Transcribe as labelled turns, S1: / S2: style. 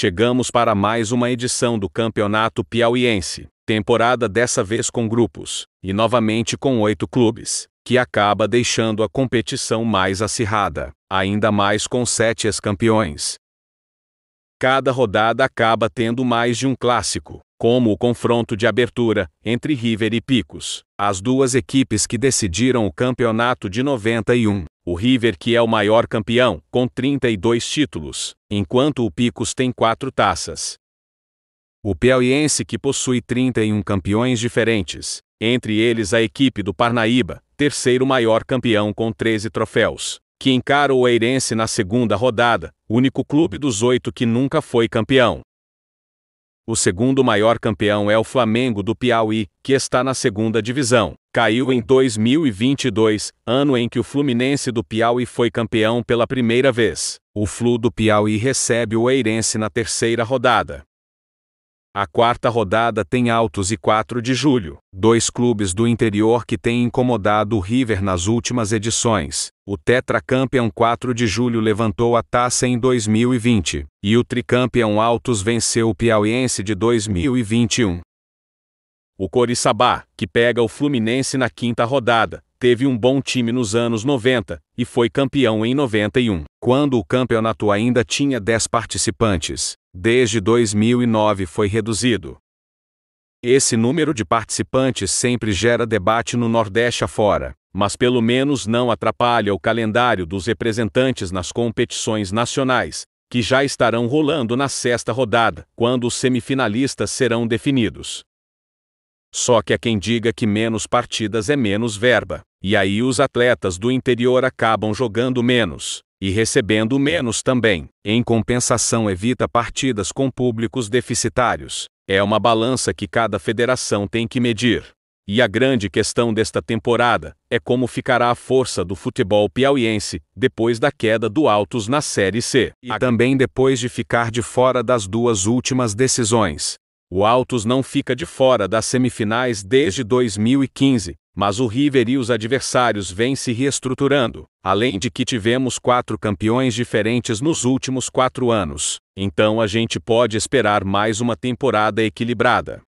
S1: Chegamos para mais uma edição do Campeonato Piauiense, temporada dessa vez com grupos, e novamente com oito clubes, que acaba deixando a competição mais acirrada, ainda mais com sete ex-campeões. Cada rodada acaba tendo mais de um clássico, como o confronto de abertura entre River e Picos, as duas equipes que decidiram o campeonato de 91. O River que é o maior campeão, com 32 títulos, enquanto o Picos tem 4 taças. O Piauiense que possui 31 campeões diferentes, entre eles a equipe do Parnaíba, terceiro maior campeão com 13 troféus, que encara o Eirense na segunda rodada, único clube dos oito que nunca foi campeão. O segundo maior campeão é o Flamengo do Piauí, que está na segunda divisão, caiu em 2022, ano em que o Fluminense do Piauí foi campeão pela primeira vez. O Flu do Piauí recebe o Eirense na terceira rodada. A quarta rodada tem altos e 4 de julho, dois clubes do interior que têm incomodado o River nas últimas edições. O tetracampeão 4 de julho levantou a taça em 2020, e o tricampeão Altos venceu o Piauiense de 2021. O Coriçaba, que pega o Fluminense na quinta rodada, teve um bom time nos anos 90 e foi campeão em 91, quando o campeonato ainda tinha 10 participantes. Desde 2009 foi reduzido. Esse número de participantes sempre gera debate no Nordeste afora, mas pelo menos não atrapalha o calendário dos representantes nas competições nacionais, que já estarão rolando na sexta rodada, quando os semifinalistas serão definidos. Só que há quem diga que menos partidas é menos verba, e aí os atletas do interior acabam jogando menos e recebendo menos também. Em compensação, evita partidas com públicos deficitários. É uma balança que cada federação tem que medir. E a grande questão desta temporada é como ficará a força do futebol piauiense depois da queda do Altos na Série C e também depois de ficar de fora das duas últimas decisões, o Altos não fica de fora das semifinais desde 2015, mas o River e os adversários vêm se reestruturando, além de que tivemos quatro campeões diferentes nos últimos quatro anos, então a gente pode esperar mais uma temporada equilibrada.